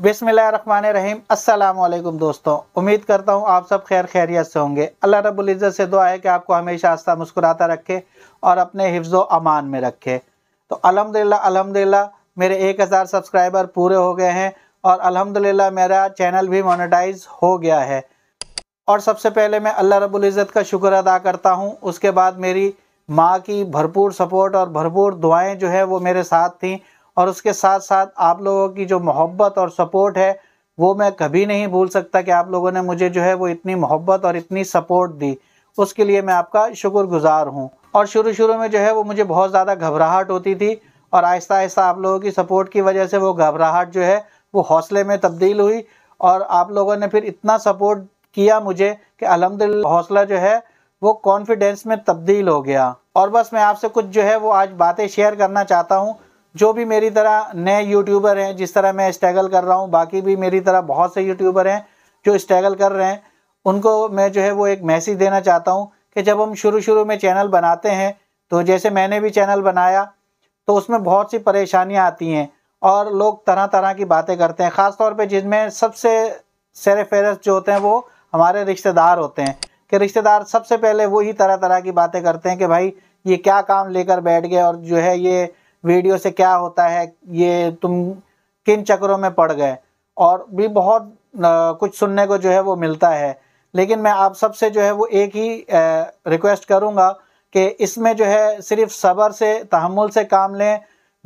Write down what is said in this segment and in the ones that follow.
बिसमीम् अल्लाम दोस्तों उम्मीद करता हूँ आप सब खैर खैरियत से होंगे अल्लाह रब्बुल से दुआ है कि आपको हमेशा आस्था मुस्कुराता रखे और अपने हिफ्ज़ अमान में रखे तो अलहमदिल्ला अलहमदिल्ला मेरे एक हज़ार सब्सक्राइबर पूरे हो गए हैं और अलहमदिल्ला मेरा चैनल भी मोनोटाइज हो गया है और सबसे पहले मैं अल्लाह रबुल्ज़त का शुक्र अदा करता हूँ उसके बाद मेरी माँ की भरपूर सपोर्ट और भरपूर दुआएं जो है वो मेरे साथ थी और उसके साथ साथ आप लोगों की जो मोहब्बत और सपोर्ट है वो मैं कभी नहीं भूल सकता कि आप लोगों ने मुझे जो है वो इतनी मोहब्बत और इतनी सपोर्ट दी उसके लिए मैं आपका शुक्रगुजार हूँ और शुरू शुरू में जो है वो मुझे बहुत ज़्यादा घबराहट होती थी और आहिस्ता आहिस्ता आप लोगों की सपोर्ट की वजह से वो घबराहट जो है वो हौसले में तब्दील हुई और आप लोगों ने फिर इतना सपोर्ट किया मुझे कि अलहमदिल्ला हौसला जो है वो कॉन्फिडेंस में तब्दील हो गया और बस मैं आपसे कुछ जो है वो आज बातें शेयर करना चाहता हूँ जो भी मेरी तरह नए यूट्यूबर हैं जिस तरह मैं स्ट्रगल कर रहा हूँ बाकी भी मेरी तरह बहुत से यूट्यूबर हैं जो स्ट्रगल कर रहे हैं उनको मैं जो है वो एक मैसेज देना चाहता हूँ कि जब हम शुरू शुरू में चैनल बनाते हैं तो जैसे मैंने भी चैनल बनाया तो उसमें बहुत सी परेशानियाँ आती हैं और लोग तरह तरह की बातें करते हैं ख़ास तौर पर जिनमें सबसे सर फहरस्त जो होते हैं वो हमारे रिश्तेदार होते हैं कि रिश्तेदार सबसे पहले वो ही तरह तरह की बातें करते हैं कि भाई ये क्या काम लेकर बैठ गए और जो है ये वीडियो से क्या होता है ये तुम किन चक्रों में पड़ गए और भी बहुत कुछ सुनने को जो है वो मिलता है लेकिन मैं आप सबसे जो है वो एक ही रिक्वेस्ट करूँगा कि इसमें जो है सिर्फ सब्र से तहमुल से काम लें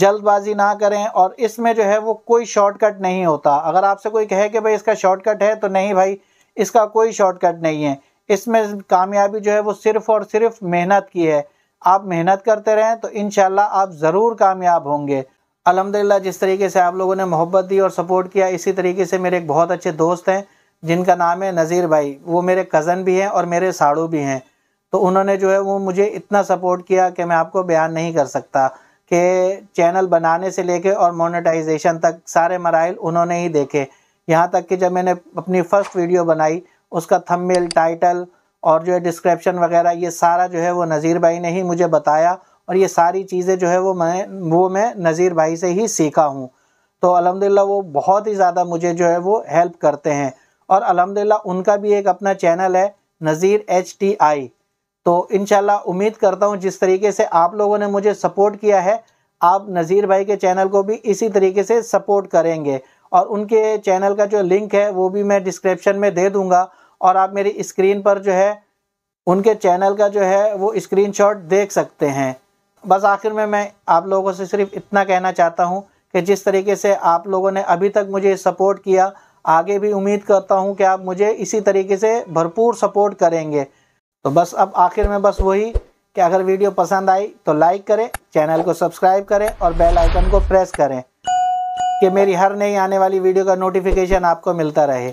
जल्दबाजी ना करें और इसमें जो है वो कोई शॉर्टकट नहीं होता अगर आपसे कोई कहे कि भाई इसका शॉर्टकट है तो नहीं भाई इसका कोई शॉर्टकट नहीं है इसमें कामयाबी जो है वो सिर्फ़ और सिर्फ मेहनत की है आप मेहनत करते रहें तो इन आप ज़रूर कामयाब होंगे अलहमदिल्ला जिस तरीके से आप लोगों ने मोहब्बत दी और सपोर्ट किया इसी तरीके से मेरे एक बहुत अच्छे दोस्त हैं जिनका नाम है नज़ीर भाई वो मेरे कज़न भी हैं और मेरे साड़ू भी हैं तो उन्होंने जो है वो मुझे इतना सपोर्ट किया कि मैं आपको बयान नहीं कर सकता कि चैनल बनाने से लेके और मोनेटाइजेशन तक सारे मराइल उन्होंने ही देखे यहाँ तक कि जब मैंने अपनी फ़र्स्ट वीडियो बनाई उसका थंबनेल टाइटल और जो है डिस्क्रिप्शन वगैरह ये सारा जो है वो नज़ीर भाई ने ही मुझे बताया और ये सारी चीज़ें जो है वो मैं वो मैं नज़ीर भाई से ही सीखा हूँ तो अलहमदिल्ला वो बहुत ही ज़्यादा मुझे जो है वो हेल्प करते हैं और अलहमदिल्ला उनका भी एक अपना चैनल है नज़ीर एच टी आई तो इन उम्मीद करता हूँ जिस तरीके से आप लोगों ने मुझे सपोर्ट किया है आप नज़ीर भाई के चैनल को भी इसी तरीके से सपोर्ट करेंगे और उनके चैनल का जो लिंक है वो भी मैं डिस्क्रिप्शन में दे दूँगा और आप मेरी स्क्रीन पर जो है उनके चैनल का जो है वो स्क्रीनशॉट देख सकते हैं बस आखिर में मैं आप लोगों से सिर्फ इतना कहना चाहता हूँ कि जिस तरीके से आप लोगों ने अभी तक मुझे सपोर्ट किया आगे भी उम्मीद करता हूँ कि आप मुझे इसी तरीके से भरपूर सपोर्ट करेंगे तो बस अब आखिर में बस वही कि अगर वीडियो पसंद आई तो लाइक करें चैनल को सब्सक्राइब करें और बेल आइकन को प्रेस करें कि मेरी हर नई आने वाली वीडियो का नोटिफिकेशन आपको मिलता रहे